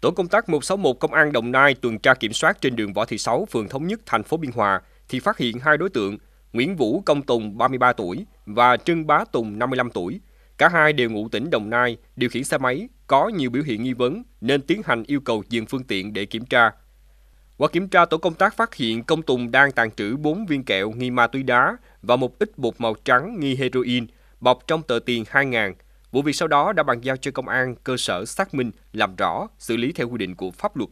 Tổ công tác 161 Công an Đồng Nai tuần tra kiểm soát trên đường Võ Thị Sáu, phường Thống Nhất, thành phố Biên Hòa thì phát hiện hai đối tượng Nguyễn Vũ Công Tùng 33 tuổi và Trương Bá Tùng 55 tuổi. Cả hai đều ngụ tỉnh Đồng Nai, điều khiển xe máy, có nhiều biểu hiện nghi vấn nên tiến hành yêu cầu dừng phương tiện để kiểm tra. Qua kiểm tra, tổ công tác phát hiện Công Tùng đang tàn trữ 4 viên kẹo nghi ma túy đá và một ít bột màu trắng nghi heroin bọc trong tờ tiền 2.000 Vụ việc sau đó đã bàn giao cho công an cơ sở xác minh, làm rõ, xử lý theo quy định của pháp luật.